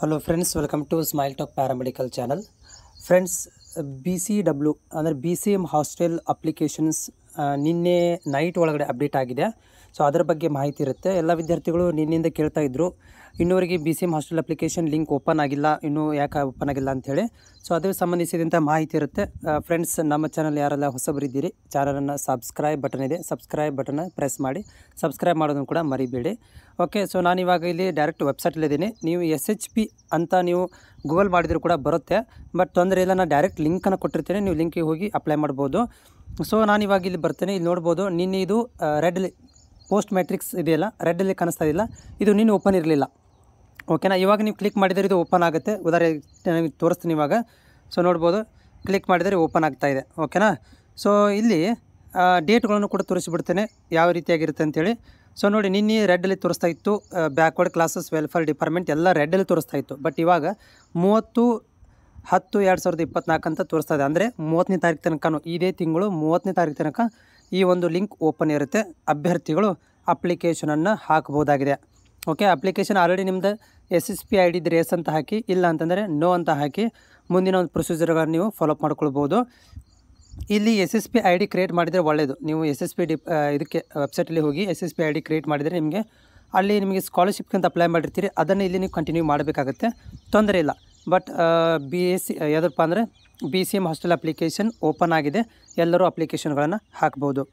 Hello friends, welcome to Smile Talk Paramedical Channel. Friends, BCW, another BCM Hospital Applications ನಿನ್ನೆ night ಒಳಗಡೆ update ಆಗಿದೆ so ಅದರ ಬಗ್ಗೆ ಮಾಹಿತಿ ಇರುತ್ತೆ ಎಲ್ಲ ವಿದ್ಯಾರ್ಥಿಗಳು ನಿನ್ನಿಂದ ಕೇಳ್ತಾ ಇದ್ದರು ಇನ್ನೂವರೆಗೆ B C M hostel application link open ಆಗಿಲ್ಲ ಇನ್ನೂ ಯಾಕೆ ಓಪನ್ ಆಗಿಲ್ಲ ಅಂಥೇಳಿ ಸೊ ಅದಕ್ಕೆ ಸಂಬಂಧಿಸಿದಂಥ ಮಾಹಿತಿ ಇರುತ್ತೆ ಫ್ರೆಂಡ್ಸ್ ನಮ್ಮ ಚಾನಲ್ ಯಾರೆಲ್ಲ ಹೊಸಬರಿದ್ದೀರಿ ಚಾನಲನ್ನು ಸಬ್ಸ್ಕ್ರೈಬ್ ಬಟನ್ ಇದೆ ಸಬ್ಸ್ಕ್ರೈಬ್ ಬಟನ್ನ ಪ್ರೆಸ್ ಮಾಡಿ ಸಬ್ಸ್ಕ್ರೈಬ್ ಮಾಡೋದನ್ನು ಕೂಡ ಮರಿಬೇಡಿ ಓಕೆ ಸೊ ನಾನಿವಾಗ ಇಲ್ಲಿ ಡೈರೆಕ್ಟ್ ವೆಬ್ಸೈಟಲ್ಲಿದ್ದೀನಿ ನೀವು ಎಸ್ ಎಚ್ ಪಿ ಅಂತ ನೀವು ಗೂಗಲ್ ಮಾಡಿದರೂ ಕೂಡ ಬರುತ್ತೆ ಬಟ್ ತೊಂದರೆ ಇಲ್ಲ ನಾನು ಡೈರೆಕ್ಟ್ ಲಿಂಕನ್ನು ಕೊಟ್ಟಿರ್ತೀನಿ ನೀವು ಲಿಂಕಿಗೆ ಹೋಗಿ ಅಪ್ಲೈ ಮಾಡ್ಬೋದು ಸೊ ನಾನಿವಾಗ ಇಲ್ಲಿ ಬರ್ತೇನೆ ಇಲ್ಲಿ ನೋಡ್ಬೋದು ನಿನ್ನೆ ಇದು ರೆಡ್ಲಿ ಪೋಸ್ಟ್ ಮ್ಯಾಟ್ರಿಕ್ಸ್ ಇದೆಯಲ್ಲ ರೆಡ್ಡಲ್ಲಿ ಕಾಣಿಸ್ತಾ ಇಲ್ಲ ಇದು ನಿನ್ನೆ ಓಪನ್ ಇರಲಿಲ್ಲ ಓಕೆನಾ ಇವಾಗ ನೀವು ಕ್ಲಿಕ್ ಮಾಡಿದರೆ ಇದು ಓಪನ್ ಆಗುತ್ತೆ ಉದಾಹರಣೆ ತೋರಿಸ್ತೀನಿ ಇವಾಗ ಸೊ ನೋಡ್ಬೋದು ಕ್ಲಿಕ್ ಮಾಡಿದರೆ ಓಪನ್ ಆಗ್ತಾ ಇದೆ ಓಕೆನಾ ಸೊ ಇಲ್ಲಿ ಡೇಟ್ಗಳನ್ನು ಕೂಡ ತೋರಿಸಿಬಿಡ್ತೇನೆ ಯಾವ ರೀತಿಯಾಗಿರುತ್ತೆ ಅಂತೇಳಿ ಸೊ ನೋಡಿ ನಿನ್ನೆ ರೆಡ್ಡಲ್ಲಿ ತೋರಿಸ್ತಾ ಇತ್ತು ಬ್ಯಾಕ್ವರ್ಡ್ ಕ್ಲಾಸಸ್ ವೆಲ್ಫೇರ್ ಡಿಪಾರ್ಟ್ಮೆಂಟ್ ಎಲ್ಲ ರೆಡ್ಡಲ್ಲಿ ತೋರಿಸ್ತಾ ಇತ್ತು ಬಟ್ ಇವಾಗ ಮೂವತ್ತು ಹತ್ತು ಎರಡು ಸಾವಿರದ ಇಪ್ಪತ್ನಾಲ್ಕು ಅಂತ ತೋರಿಸ್ತಾ ಇದೆ ಅಂದರೆ ಮೂವತ್ತನೇ ತಾರೀಕು ತನಕ ಇದೇ ತಿಂಗಳು ಮೂವತ್ತನೇ ತಾರೀಕು ತನಕ ಈ ಒಂದು ಲಿಂಕ್ ಓಪನ್ ಇರುತ್ತೆ ಅಭ್ಯರ್ಥಿಗಳು ಅಪ್ಲಿಕೇಶನನ್ನು ಹಾಕ್ಬೋದಾಗಿದೆ ಓಕೆ ಅಪ್ಲಿಕೇಶನ್ ಆಲ್ರೆಡಿ ನಿಮ್ದು ಎಸ್ ಎಸ್ ಪಿ ಐ ಡಿದು ಎಸ್ ಅಂತ ಹಾಕಿ ಇಲ್ಲ ಅಂತಂದರೆ ನೋ ಅಂತ ಹಾಕಿ ಮುಂದಿನ ಒಂದು ಪ್ರೊಸೀಜರ್ಗಳನ್ನು ನೀವು ಫಾಲೋಅಪ್ ಮಾಡ್ಕೊಳ್ಬೋದು ಇಲ್ಲಿ S S P I D create ಮಾಡಿದರೆ ಒಳ್ಳೆಯದು ನೀವು ಎಸ್ ಎಸ್ ಪಿ ಡಿ ಇದಕ್ಕೆ ವೆಬ್ಸೈಟಲ್ಲಿ ಹೋಗಿ S S P I D create ಮಾಡಿದರೆ ನಿಮಗೆ ಅಲ್ಲಿ ನಿಮಗೆ ಸ್ಕಾಲರ್ಶಿಪ್ಗೆ ಅಂತ ಅಪ್ಲೈ ಮಾಡಿರ್ತೀರಿ ಅದನ್ನು ಇಲ್ಲಿ ನೀವು ಕಂಟಿನ್ಯೂ ಮಾಡಬೇಕಾಗುತ್ತೆ ತೊಂದರೆ ಇಲ್ಲ ಬಟ್ ಬಿ ಎಸ್ ಸಿ ಯಾವುದಪ್ಪ ಅಂದರೆ B C M hostel application open ಆಗಿದೆ ಎಲ್ಲರೂ ಅಪ್ಲಿಕೇಶನ್ಗಳನ್ನು ಹಾಕ್ಬೋದು